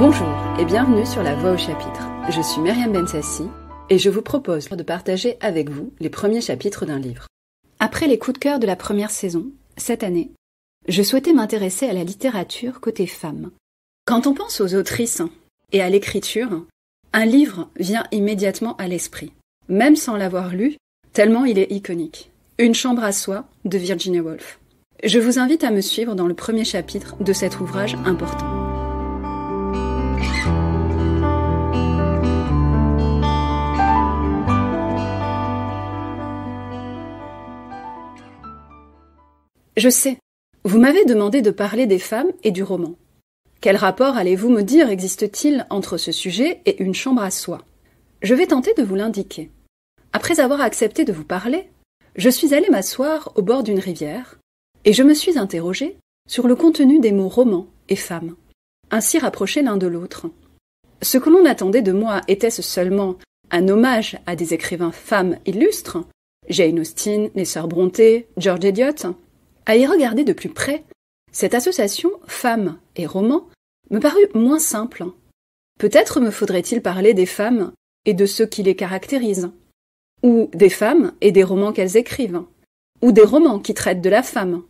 Bonjour et bienvenue sur La Voix au chapitre. Je suis Myriam Bensassi et je vous propose de partager avec vous les premiers chapitres d'un livre. Après les coups de cœur de la première saison, cette année, je souhaitais m'intéresser à la littérature côté femme. Quand on pense aux autrices et à l'écriture, un livre vient immédiatement à l'esprit, même sans l'avoir lu, tellement il est iconique. Une chambre à soi de Virginia Woolf. Je vous invite à me suivre dans le premier chapitre de cet ouvrage important. Je sais. Vous m'avez demandé de parler des femmes et du roman. Quel rapport allez-vous me dire existe-t-il entre ce sujet et une chambre à soi Je vais tenter de vous l'indiquer. Après avoir accepté de vous parler, je suis allée m'asseoir au bord d'une rivière et je me suis interrogée sur le contenu des mots roman et femme, ainsi rapprochés l'un de l'autre. Ce que l'on attendait de moi était-ce seulement un hommage à des écrivains femmes illustres, Jane Austen, les sœurs Brontë, George Eliot, à y regarder de plus près, cette association femme et roman me parut moins simple. Peut-être me faudrait-il parler des femmes et de ceux qui les caractérisent, ou des femmes et des romans qu'elles écrivent, ou des romans qui traitent de la femme,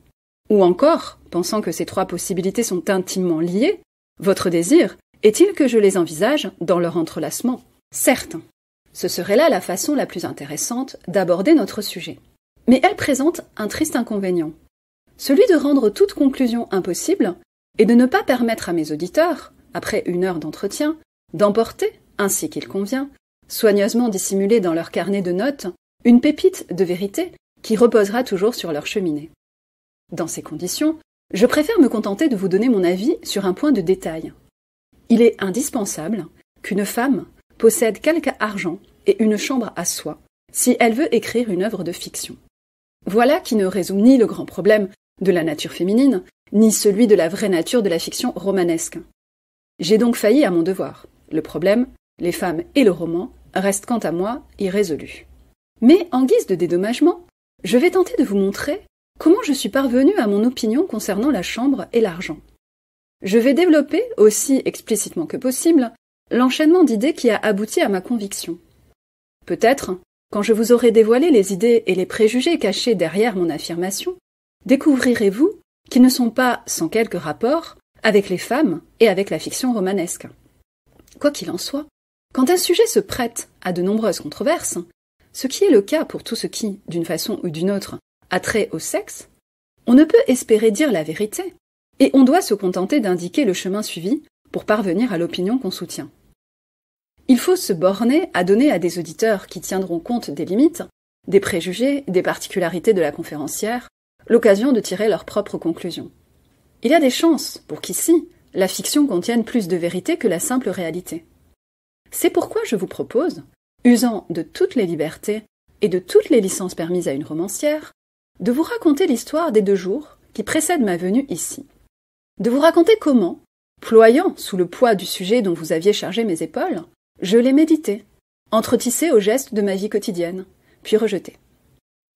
ou encore, pensant que ces trois possibilités sont intimement liées, votre désir est-il que je les envisage dans leur entrelacement Certes, ce serait là la façon la plus intéressante d'aborder notre sujet. Mais elle présente un triste inconvénient celui de rendre toute conclusion impossible et de ne pas permettre à mes auditeurs, après une heure d'entretien, d'emporter, ainsi qu'il convient, soigneusement dissimulé dans leur carnet de notes, une pépite de vérité qui reposera toujours sur leur cheminée. Dans ces conditions, je préfère me contenter de vous donner mon avis sur un point de détail. Il est indispensable qu'une femme possède quelque argent et une chambre à soi si elle veut écrire une œuvre de fiction. Voilà qui ne résout ni le grand problème de la nature féminine, ni celui de la vraie nature de la fiction romanesque. J'ai donc failli à mon devoir. Le problème, les femmes et le roman, restent quant à moi irrésolus. Mais en guise de dédommagement, je vais tenter de vous montrer comment je suis parvenue à mon opinion concernant la chambre et l'argent. Je vais développer, aussi explicitement que possible, l'enchaînement d'idées qui a abouti à ma conviction. Peut-être, quand je vous aurai dévoilé les idées et les préjugés cachés derrière mon affirmation, découvrirez-vous qu'ils ne sont pas sans quelque rapport avec les femmes et avec la fiction romanesque. Quoi qu'il en soit, quand un sujet se prête à de nombreuses controverses, ce qui est le cas pour tout ce qui, d'une façon ou d'une autre, a trait au sexe, on ne peut espérer dire la vérité, et on doit se contenter d'indiquer le chemin suivi pour parvenir à l'opinion qu'on soutient. Il faut se borner à donner à des auditeurs qui tiendront compte des limites, des préjugés, des particularités de la conférencière, l'occasion de tirer leurs propres conclusions. Il y a des chances pour qu'ici, la fiction contienne plus de vérité que la simple réalité. C'est pourquoi je vous propose, usant de toutes les libertés et de toutes les licences permises à une romancière, de vous raconter l'histoire des deux jours qui précèdent ma venue ici. De vous raconter comment, ployant sous le poids du sujet dont vous aviez chargé mes épaules, je l'ai médité, entretissé aux gestes de ma vie quotidienne, puis rejeté.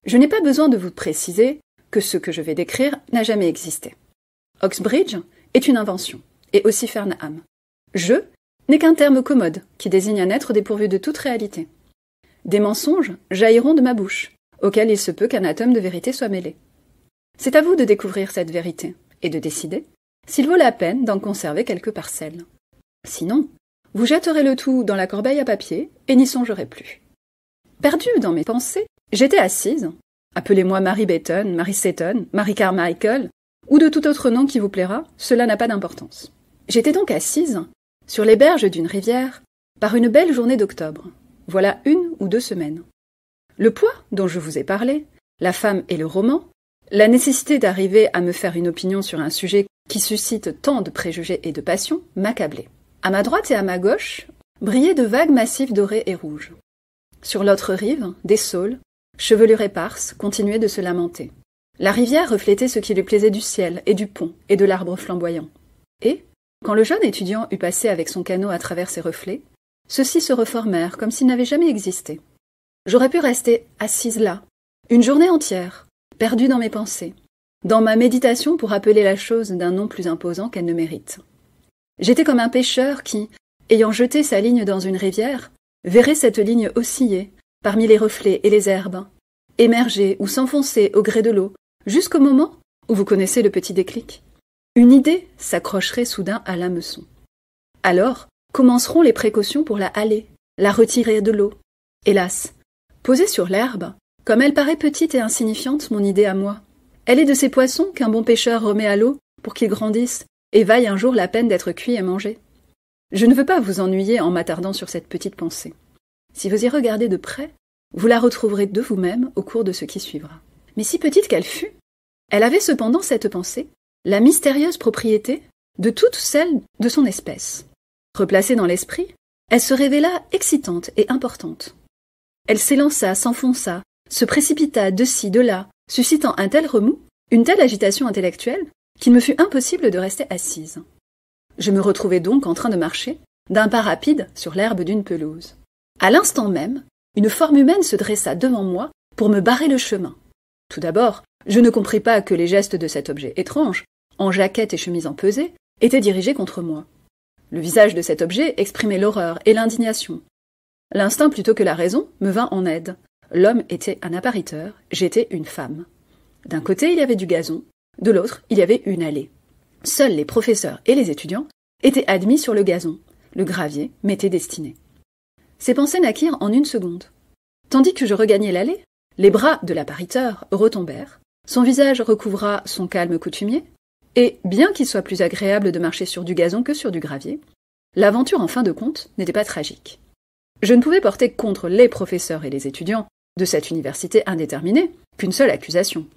Je n'ai pas besoin de vous préciser que ce que je vais décrire n'a jamais existé. Oxbridge est une invention, et aussi Fernham. « Je n'est qu'un terme commode qui désigne un être dépourvu de toute réalité. Des mensonges jailliront de ma bouche, auxquels il se peut qu'un atome de vérité soit mêlé. C'est à vous de découvrir cette vérité, et de décider s'il vaut la peine d'en conserver quelques parcelles. Sinon, vous jetterez le tout dans la corbeille à papier et n'y songerez plus. Perdue dans mes pensées, j'étais assise, Appelez-moi Marie Betton, Marie Seton, Marie Carmichael, ou de tout autre nom qui vous plaira, cela n'a pas d'importance. J'étais donc assise, sur les berges d'une rivière, par une belle journée d'octobre, voilà une ou deux semaines. Le poids dont je vous ai parlé, la femme et le roman, la nécessité d'arriver à me faire une opinion sur un sujet qui suscite tant de préjugés et de passions m'accablait. À ma droite et à ma gauche brillaient de vagues massifs dorés et rouges. Sur l'autre rive, des saules, Chevelure éparse, continuait de se lamenter. La rivière reflétait ce qui lui plaisait du ciel, et du pont, et de l'arbre flamboyant. Et, quand le jeune étudiant eut passé avec son canot à travers ses reflets, ceux-ci se reformèrent comme s'ils n'avaient jamais existé. J'aurais pu rester assise là, une journée entière, perdue dans mes pensées, dans ma méditation pour appeler la chose d'un nom plus imposant qu'elle ne mérite. J'étais comme un pêcheur qui, ayant jeté sa ligne dans une rivière, verrait cette ligne osciller, parmi les reflets et les herbes, émerger ou s'enfoncer au gré de l'eau, jusqu'au moment où vous connaissez le petit déclic. Une idée s'accrocherait soudain à l'hameçon. Alors commenceront les précautions pour la haler, la retirer de l'eau. Hélas, posée sur l'herbe, comme elle paraît petite et insignifiante, mon idée à moi. Elle est de ces poissons qu'un bon pêcheur remet à l'eau pour qu'ils grandissent et vaillent un jour la peine d'être cuits et mangés. Je ne veux pas vous ennuyer en m'attardant sur cette petite pensée. Si vous y regardez de près, vous la retrouverez de vous-même au cours de ce qui suivra. Mais si petite qu'elle fût, elle avait cependant cette pensée, la mystérieuse propriété de toutes celles de son espèce. Replacée dans l'esprit, elle se révéla excitante et importante. Elle s'élança, s'enfonça, se précipita de ci, de là, suscitant un tel remous, une telle agitation intellectuelle, qu'il me fut impossible de rester assise. Je me retrouvai donc en train de marcher, d'un pas rapide, sur l'herbe d'une pelouse. À l'instant même, une forme humaine se dressa devant moi pour me barrer le chemin. Tout d'abord, je ne compris pas que les gestes de cet objet étrange, en jaquette et chemise empesée, étaient dirigés contre moi. Le visage de cet objet exprimait l'horreur et l'indignation. L'instinct plutôt que la raison me vint en aide. L'homme était un appariteur, j'étais une femme. D'un côté, il y avait du gazon, de l'autre, il y avait une allée. Seuls les professeurs et les étudiants étaient admis sur le gazon. Le gravier m'était destiné. Ces pensées naquirent en une seconde. Tandis que je regagnais l'allée, les bras de l'appariteur retombèrent, son visage recouvra son calme coutumier, et, bien qu'il soit plus agréable de marcher sur du gazon que sur du gravier, l'aventure en fin de compte n'était pas tragique. Je ne pouvais porter contre les professeurs et les étudiants de cette université indéterminée qu'une seule accusation,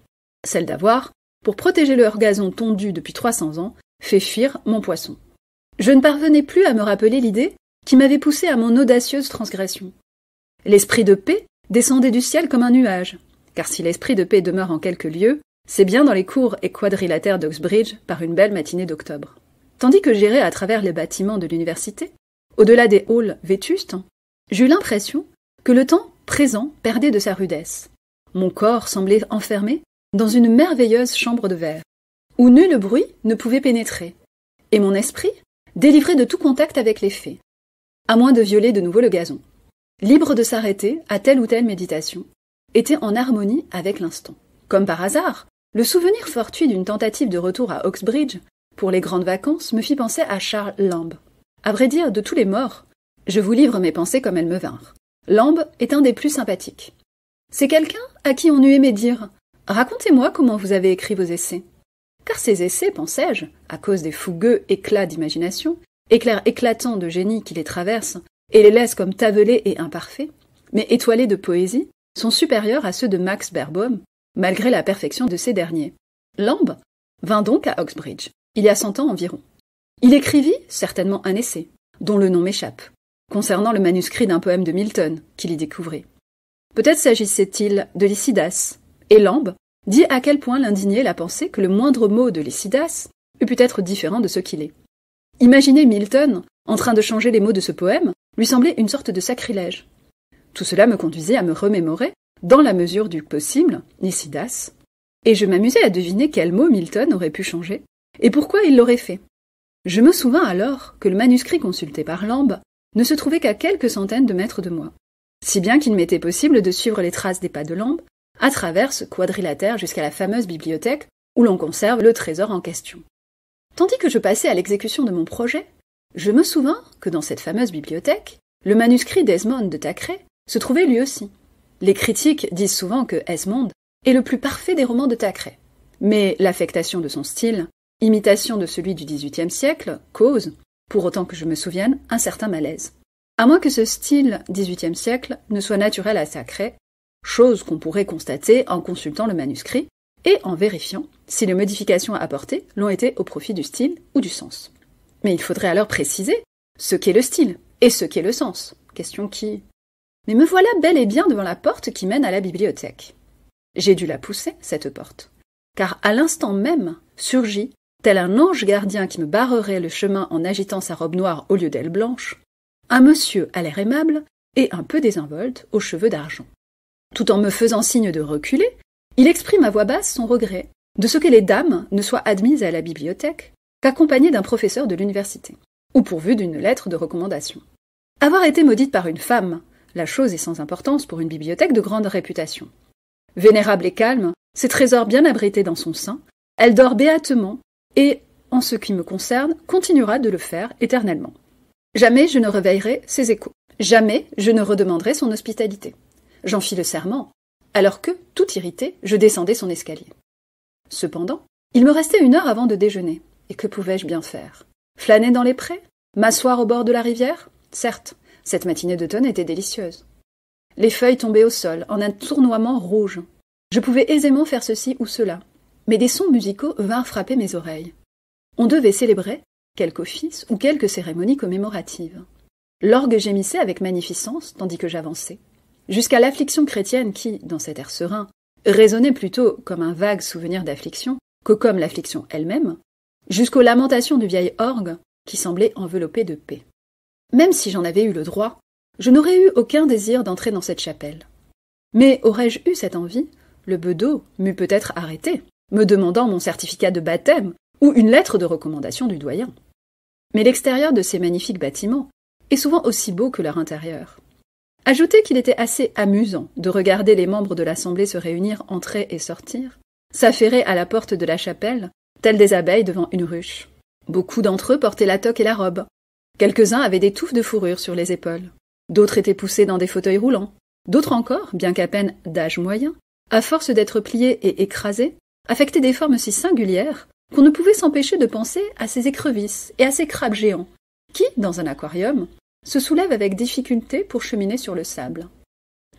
celle d'avoir, pour protéger leur gazon tondu depuis 300 ans, fait fuir mon poisson. Je ne parvenais plus à me rappeler l'idée qui m'avait poussé à mon audacieuse transgression. L'esprit de paix descendait du ciel comme un nuage, car si l'esprit de paix demeure en quelques lieux, c'est bien dans les cours et quadrilatères d'Oxbridge par une belle matinée d'octobre. Tandis que j'irais à travers les bâtiments de l'université, au-delà des halls vétustes, j'eus l'impression que le temps présent perdait de sa rudesse. Mon corps semblait enfermé dans une merveilleuse chambre de verre, où nul bruit ne pouvait pénétrer, et mon esprit délivré de tout contact avec les faits à moins de violer de nouveau le gazon. Libre de s'arrêter à telle ou telle méditation, était en harmonie avec l'instant. Comme par hasard, le souvenir fortuit d'une tentative de retour à Oxbridge pour les grandes vacances me fit penser à Charles Lamb. À vrai dire, de tous les morts, je vous livre mes pensées comme elles me vinrent. Lamb est un des plus sympathiques. C'est quelqu'un à qui on eût aimé dire Racontez-moi comment vous avez écrit vos essais. Car ces essais, pensais-je, à cause des fougueux éclats d'imagination, éclairs éclatants de génie qui les traversent et les laissent comme tavelés et imparfaits, mais étoilés de poésie, sont supérieurs à ceux de Max Baerbohm, malgré la perfection de ces derniers. Lamb vint donc à Oxbridge, il y a cent ans environ. Il écrivit certainement un essai, dont le nom m'échappe, concernant le manuscrit d'un poème de Milton qu'il y découvrit. Peut-être s'agissait-il de Lycidas, et Lamb dit à quel point l'indignait la pensée que le moindre mot de Lycidas eût pu être différent de ce qu'il est. Imaginer Milton, en train de changer les mots de ce poème, lui semblait une sorte de sacrilège. Tout cela me conduisait à me remémorer, dans la mesure du possible, Nicidas, et je m'amusais à deviner quel mot Milton aurait pu changer, et pourquoi il l'aurait fait. Je me souvins alors que le manuscrit consulté par Lambe ne se trouvait qu'à quelques centaines de mètres de moi, si bien qu'il m'était possible de suivre les traces des pas de Lamb à travers ce quadrilatère jusqu'à la fameuse bibliothèque où l'on conserve le trésor en question. Tandis que je passais à l'exécution de mon projet, je me souvins que dans cette fameuse bibliothèque, le manuscrit d'Esmond de Tacré se trouvait lui aussi. Les critiques disent souvent que Esmond est le plus parfait des romans de Tacré. Mais l'affectation de son style, imitation de celui du XVIIIe siècle, cause, pour autant que je me souvienne, un certain malaise. À moins que ce style XVIIIe siècle ne soit naturel à Sacré, chose qu'on pourrait constater en consultant le manuscrit, et en vérifiant si les modifications apportées l'ont été au profit du style ou du sens. Mais il faudrait alors préciser ce qu'est le style et ce qu'est le sens, question qui... Mais me voilà bel et bien devant la porte qui mène à la bibliothèque. J'ai dû la pousser, cette porte, car à l'instant même surgit, tel un ange gardien qui me barrerait le chemin en agitant sa robe noire au lieu d'elle blanche, un monsieur à l'air aimable et un peu désinvolte aux cheveux d'argent. Tout en me faisant signe de reculer, il exprime à voix basse son regret de ce que les dames ne soient admises à la bibliothèque qu'accompagnées d'un professeur de l'université, ou pourvues d'une lettre de recommandation. Avoir été maudite par une femme, la chose est sans importance pour une bibliothèque de grande réputation. Vénérable et calme, ses trésors bien abrités dans son sein, elle dort béatement et, en ce qui me concerne, continuera de le faire éternellement. Jamais je ne réveillerai ses échos. Jamais je ne redemanderai son hospitalité. J'en fis le serment, alors que, tout irrité, je descendais son escalier. Cependant, il me restait une heure avant de déjeuner, et que pouvais-je bien faire Flâner dans les prés M'asseoir au bord de la rivière Certes, cette matinée d'automne était délicieuse. Les feuilles tombaient au sol, en un tournoiement rouge. Je pouvais aisément faire ceci ou cela, mais des sons musicaux vinrent frapper mes oreilles. On devait célébrer quelque office ou quelque cérémonie commémorative. L'orgue gémissait avec magnificence tandis que j'avançais jusqu'à l'affliction chrétienne qui, dans cet air serein, résonnait plutôt comme un vague souvenir d'affliction que comme l'affliction elle-même, jusqu'aux lamentations du vieil orgue qui semblait enveloppé de paix. Même si j'en avais eu le droit, je n'aurais eu aucun désir d'entrer dans cette chapelle. Mais aurais-je eu cette envie, le bedeau m'eût peut-être arrêté, me demandant mon certificat de baptême ou une lettre de recommandation du doyen. Mais l'extérieur de ces magnifiques bâtiments est souvent aussi beau que leur intérieur. Ajoutez qu'il était assez amusant de regarder les membres de l'Assemblée se réunir, entrer et sortir, s'affairer à la porte de la chapelle, tels des abeilles devant une ruche. Beaucoup d'entre eux portaient la toque et la robe. Quelques-uns avaient des touffes de fourrure sur les épaules. D'autres étaient poussés dans des fauteuils roulants. D'autres encore, bien qu'à peine d'âge moyen, à force d'être pliés et écrasés, affectaient des formes si singulières qu'on ne pouvait s'empêcher de penser à ces écrevisses et à ces crabes géants, qui, dans un aquarium, se soulève avec difficulté pour cheminer sur le sable.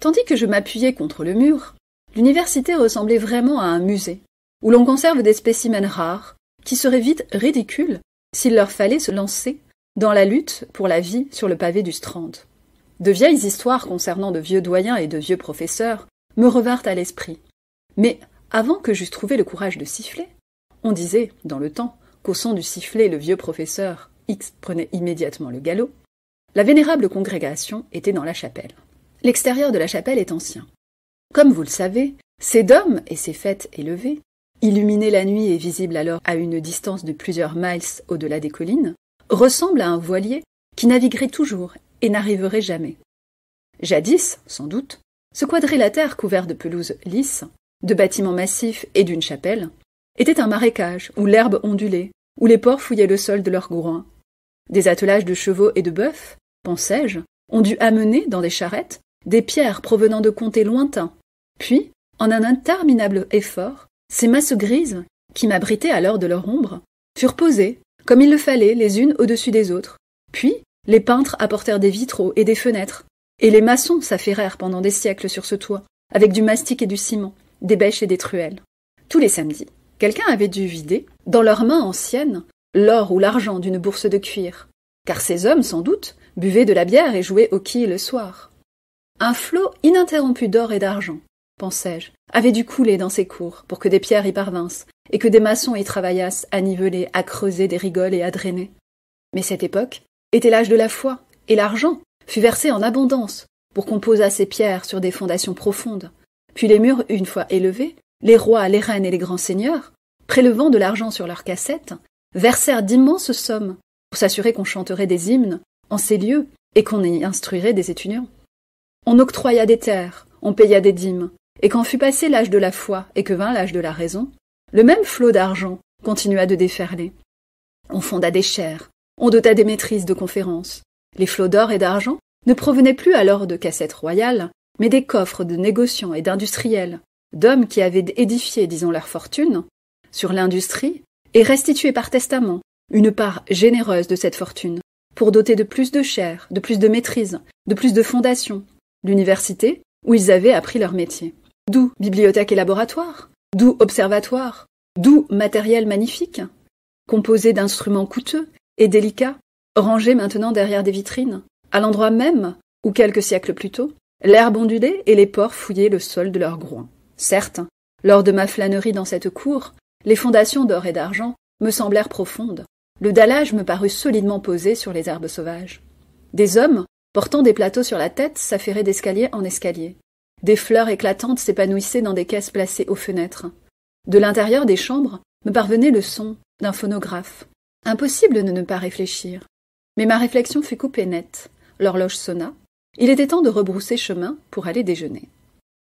Tandis que je m'appuyais contre le mur, l'université ressemblait vraiment à un musée, où l'on conserve des spécimens rares, qui seraient vite ridicules s'il leur fallait se lancer dans la lutte pour la vie sur le pavé du Strand. De vieilles histoires concernant de vieux doyens et de vieux professeurs me revinrent à l'esprit. Mais avant que j'eusse trouvé le courage de siffler, on disait, dans le temps, qu'au son du sifflet, le vieux professeur X prenait immédiatement le galop, la vénérable congrégation était dans la chapelle. L'extérieur de la chapelle est ancien. Comme vous le savez, ces dômes et ces fêtes élevées, illuminées la nuit et visibles alors à une distance de plusieurs miles au-delà des collines, ressemblent à un voilier qui naviguerait toujours et n'arriverait jamais. Jadis, sans doute, ce quadrilatère couvert de pelouses lisses, de bâtiments massifs et d'une chapelle, était un marécage où l'herbe ondulait, où les porcs fouillaient le sol de leurs groins. Des attelages de chevaux et de bœufs, pensais je ont dû amener dans des charrettes des pierres provenant de comtés lointains. Puis, en un interminable effort, ces masses grises, qui m'abritaient alors de leur ombre, furent posées, comme il le fallait, les unes au-dessus des autres. Puis, les peintres apportèrent des vitraux et des fenêtres, et les maçons s'affairèrent pendant des siècles sur ce toit, avec du mastic et du ciment, des bêches et des truelles. Tous les samedis, quelqu'un avait dû vider, dans leurs mains anciennes, l'or ou l'argent d'une bourse de cuir, car ces hommes, sans doute, Buvez de la bière et jouez au quai le soir. Un flot ininterrompu d'or et d'argent, pensais je avait dû couler dans ces cours pour que des pierres y parvinssent et que des maçons y travaillassent à niveler, à creuser des rigoles et à drainer. Mais cette époque était l'âge de la foi, et l'argent fut versé en abondance pour qu'on posât ces pierres sur des fondations profondes. Puis les murs, une fois élevés, les rois, les reines et les grands seigneurs, prélevant de l'argent sur leurs cassettes, versèrent d'immenses sommes pour s'assurer qu'on chanterait des hymnes en ces lieux et qu'on y instruirait des étudiants. On octroya des terres, on paya des dîmes, et quand fut passé l'âge de la foi et que vint l'âge de la raison, le même flot d'argent continua de déferler. On fonda des chaires, on dota des maîtrises de conférences. Les flots d'or et d'argent ne provenaient plus alors de cassettes royales, mais des coffres de négociants et d'industriels, d'hommes qui avaient édifié, disons, leur fortune, sur l'industrie, et restitué par testament une part généreuse de cette fortune, pour doter de plus de chair, de plus de maîtrise, de plus de fondations, l'université où ils avaient appris leur métier. D'où bibliothèque et laboratoire, d'où observatoire, d'où matériel magnifique, composé d'instruments coûteux et délicats, rangés maintenant derrière des vitrines, à l'endroit même où quelques siècles plus tôt, l'herbe ondulait et les porcs fouillaient le sol de leurs groins. Certes, lors de ma flânerie dans cette cour, les fondations d'or et d'argent me semblèrent profondes, le dallage me parut solidement posé sur les herbes sauvages. Des hommes, portant des plateaux sur la tête, s'affairaient d'escalier en escalier. Des fleurs éclatantes s'épanouissaient dans des caisses placées aux fenêtres. De l'intérieur des chambres me parvenait le son d'un phonographe. Impossible de ne pas réfléchir. Mais ma réflexion fut coupée nette. L'horloge sonna. Il était temps de rebrousser chemin pour aller déjeuner.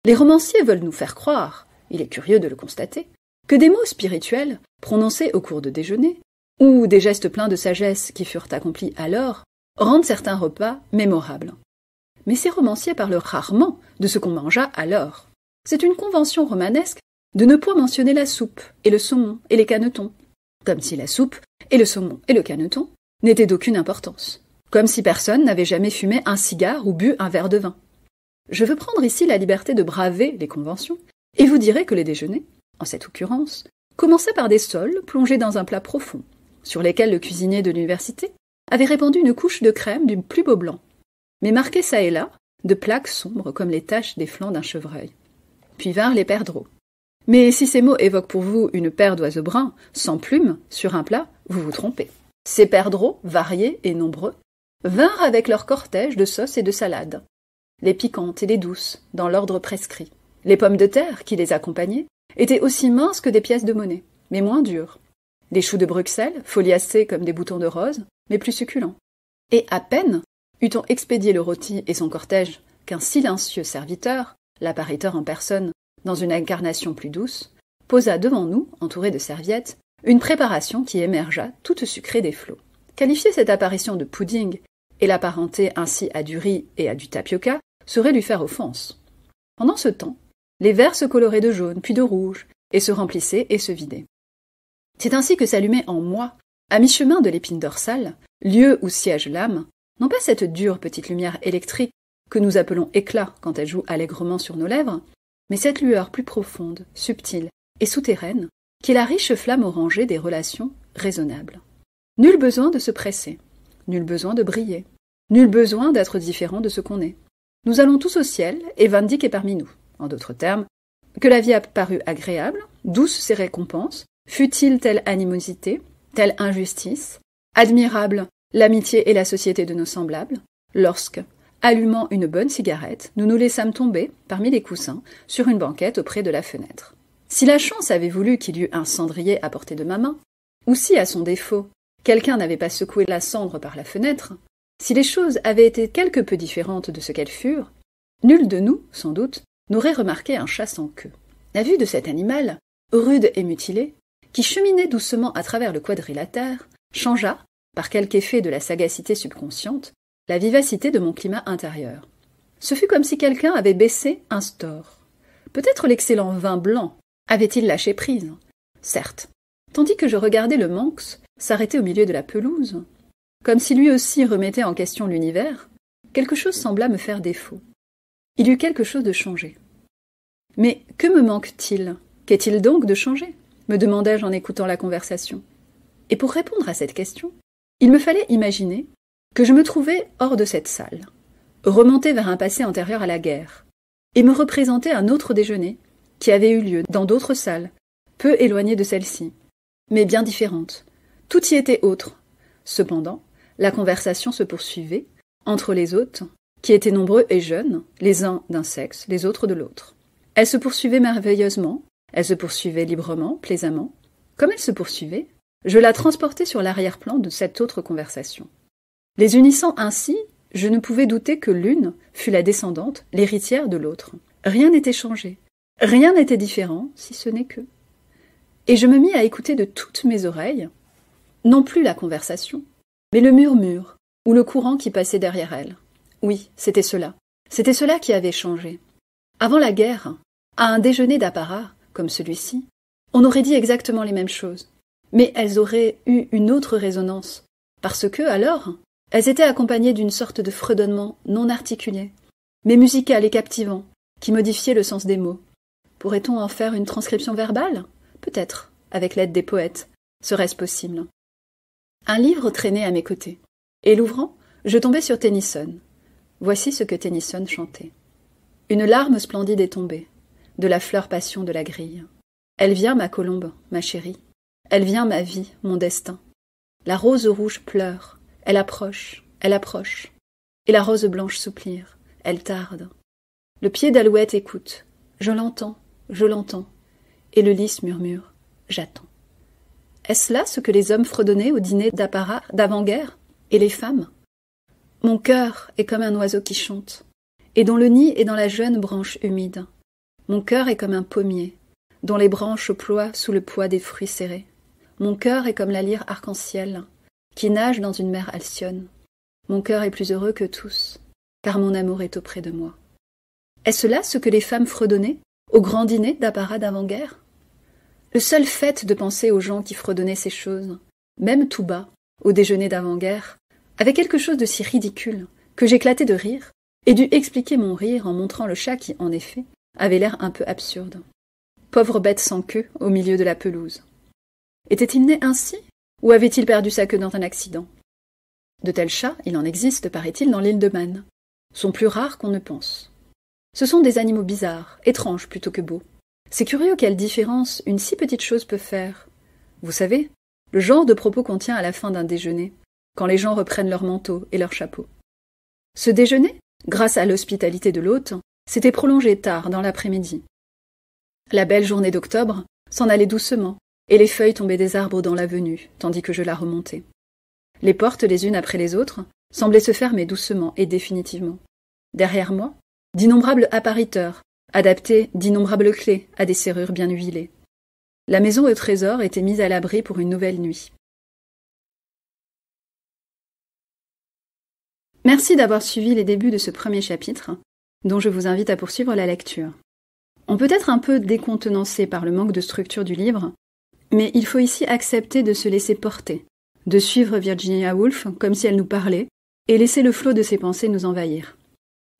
Les romanciers veulent nous faire croire, il est curieux de le constater, que des mots spirituels, prononcés au cours de déjeuner, ou des gestes pleins de sagesse qui furent accomplis alors, rendent certains repas mémorables. Mais ces romanciers parlent rarement de ce qu'on mangea alors. C'est une convention romanesque de ne point mentionner la soupe et le saumon et les canetons, comme si la soupe et le saumon et le caneton n'étaient d'aucune importance, comme si personne n'avait jamais fumé un cigare ou bu un verre de vin. Je veux prendre ici la liberté de braver les conventions, et vous dire que les déjeuners, en cette occurrence, commençaient par des sols plongés dans un plat profond, sur lesquels le cuisinier de l'université avait répandu une couche de crème du plus beau blanc, mais marquée çà et là de plaques sombres comme les taches des flancs d'un chevreuil. Puis vinrent les perdreaux. Mais si ces mots évoquent pour vous une paire d'oiseaux bruns, sans plumes, sur un plat, vous vous trompez. Ces perdreaux, variés et nombreux, vinrent avec leur cortège de sauces et de salades, les piquantes et les douces, dans l'ordre prescrit. Les pommes de terre qui les accompagnaient étaient aussi minces que des pièces de monnaie, mais moins dures, des choux de Bruxelles, foliacés comme des boutons de rose, mais plus succulents. Et à peine eut-on expédié le rôti et son cortège qu'un silencieux serviteur, l'appariteur en personne, dans une incarnation plus douce, posa devant nous, entouré de serviettes, une préparation qui émergea toute sucrée des flots. Qualifier cette apparition de pudding et l'apparenter ainsi à du riz et à du tapioca serait lui faire offense. Pendant ce temps, les verres se coloraient de jaune puis de rouge et se remplissaient et se vidaient. C'est ainsi que s'allumait en moi, à mi-chemin de l'épine dorsale, lieu où siège l'âme, non pas cette dure petite lumière électrique que nous appelons éclat quand elle joue allègrement sur nos lèvres, mais cette lueur plus profonde, subtile et souterraine, qui est la riche flamme orangée des relations raisonnables. Nul besoin de se presser, nul besoin de briller, nul besoin d'être différent de ce qu'on est. Nous allons tous au ciel, et Van est parmi nous. En d'autres termes, que la vie a paru agréable, douce ses récompenses, Fût-il telle animosité, telle injustice, admirable l'amitié et la société de nos semblables, lorsque, allumant une bonne cigarette, nous nous laissâmes tomber, parmi les coussins, sur une banquette auprès de la fenêtre. Si la chance avait voulu qu'il y eût un cendrier à portée de ma main, ou si, à son défaut, quelqu'un n'avait pas secoué la cendre par la fenêtre, si les choses avaient été quelque peu différentes de ce qu'elles furent, nul de nous, sans doute, n'aurait remarqué un chat sans queue. La vue de cet animal, rude et mutilé, qui cheminait doucement à travers le quadrilatère, changea, par quelque effet de la sagacité subconsciente, la vivacité de mon climat intérieur. Ce fut comme si quelqu'un avait baissé un store. Peut-être l'excellent vin blanc avait-il lâché prise Certes. Tandis que je regardais le Manx s'arrêter au milieu de la pelouse, comme si lui aussi remettait en question l'univers, quelque chose sembla me faire défaut. Il y eut quelque chose de changé. Mais que me manque-t-il Qu'est-il donc de changé me demandai-je en écoutant la conversation. Et pour répondre à cette question, il me fallait imaginer que je me trouvais hors de cette salle, remonté vers un passé antérieur à la guerre, et me représenter un autre déjeuner qui avait eu lieu dans d'autres salles, peu éloignées de celle-ci, mais bien différentes. Tout y était autre. Cependant, la conversation se poursuivait entre les hôtes, qui étaient nombreux et jeunes, les uns d'un sexe, les autres de l'autre. Elle se poursuivait merveilleusement, elle se poursuivait librement, plaisamment. Comme elle se poursuivait, je la transportais sur l'arrière-plan de cette autre conversation. Les unissant ainsi, je ne pouvais douter que l'une fût la descendante, l'héritière de l'autre. Rien n'était changé, rien n'était différent, si ce n'est que. Et je me mis à écouter de toutes mes oreilles, non plus la conversation, mais le murmure, ou le courant qui passait derrière elle. Oui, c'était cela. C'était cela qui avait changé. Avant la guerre, à un déjeuner d'apparat, comme celui-ci, on aurait dit exactement les mêmes choses. Mais elles auraient eu une autre résonance, parce que, alors, elles étaient accompagnées d'une sorte de fredonnement non articulé, mais musical et captivant, qui modifiait le sens des mots. Pourrait-on en faire une transcription verbale Peut-être, avec l'aide des poètes. Serait-ce possible Un livre traînait à mes côtés, et l'ouvrant, je tombai sur Tennyson. Voici ce que Tennyson chantait. Une larme splendide est tombée de la fleur passion de la grille. Elle vient, ma colombe, ma chérie. Elle vient, ma vie, mon destin. La rose rouge pleure. Elle approche, elle approche. Et la rose blanche soupire. Elle tarde. Le pied d'alouette écoute. Je l'entends, je l'entends. Et le lys murmure. J'attends. Est-ce là ce que les hommes fredonnaient au dîner d'apparat d'avant-guerre Et les femmes Mon cœur est comme un oiseau qui chante, et dont le nid est dans la jeune branche humide. Mon cœur est comme un pommier, dont les branches ploient sous le poids des fruits serrés. Mon cœur est comme la lyre arc-en-ciel, qui nage dans une mer alcyone. Mon cœur est plus heureux que tous, car mon amour est auprès de moi. Est-ce là ce que les femmes fredonnaient au grand dîner d'apparat d'avant-guerre Le seul fait de penser aux gens qui fredonnaient ces choses, même tout bas, au déjeuner d'avant-guerre, avait quelque chose de si ridicule que j'éclatai de rire et dû expliquer mon rire en montrant le chat qui, en effet, avait l'air un peu absurde. Pauvre bête sans queue au milieu de la pelouse. Était-il né ainsi Ou avait-il perdu sa queue dans un accident De tels chats, il en existe, paraît-il, dans l'île de Man. Sont plus rares qu'on ne pense. Ce sont des animaux bizarres, étranges plutôt que beaux. C'est curieux quelle différence une si petite chose peut faire. Vous savez, le genre de propos qu'on tient à la fin d'un déjeuner, quand les gens reprennent leur manteau et leur chapeau. Ce déjeuner, grâce à l'hospitalité de l'hôte, s'était prolongé tard dans l'après-midi. La belle journée d'octobre s'en allait doucement, et les feuilles tombaient des arbres dans l'avenue, tandis que je la remontais. Les portes, les unes après les autres, semblaient se fermer doucement et définitivement. Derrière moi, d'innombrables appariteurs, adaptés d'innombrables clés à des serrures bien huilées. La maison au trésor était mise à l'abri pour une nouvelle nuit. Merci d'avoir suivi les débuts de ce premier chapitre dont je vous invite à poursuivre la lecture. On peut être un peu décontenancé par le manque de structure du livre, mais il faut ici accepter de se laisser porter, de suivre Virginia Woolf comme si elle nous parlait, et laisser le flot de ses pensées nous envahir.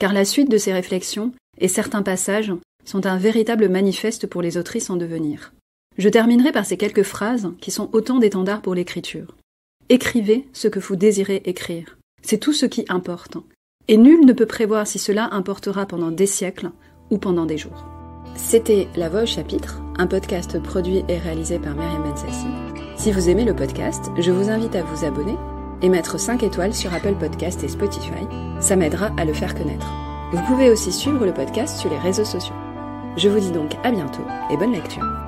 Car la suite de ses réflexions et certains passages sont un véritable manifeste pour les autrices en devenir. Je terminerai par ces quelques phrases qui sont autant d'étendards pour l'écriture. Écrivez ce que vous désirez écrire. C'est tout ce qui importe et nul ne peut prévoir si cela importera pendant des siècles ou pendant des jours. C'était La Voix au chapitre, un podcast produit et réalisé par Mary Sassi. Si vous aimez le podcast, je vous invite à vous abonner et mettre 5 étoiles sur Apple Podcast et Spotify, ça m'aidera à le faire connaître. Vous pouvez aussi suivre le podcast sur les réseaux sociaux. Je vous dis donc à bientôt et bonne lecture.